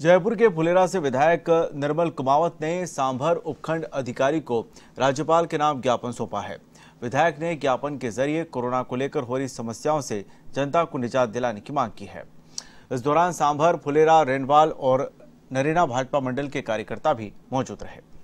जयपुर के फुलेरा से विधायक निर्मल कुमावत ने सांभर उपखंड अधिकारी को राज्यपाल के नाम ज्ञापन सौंपा है विधायक ने ज्ञापन के जरिए कोरोना को लेकर हो रही समस्याओं से जनता को निजात दिलाने की मांग की है इस दौरान सांभर फुलेरा रेनवाल और नरेना भाजपा मंडल के कार्यकर्ता भी मौजूद रहे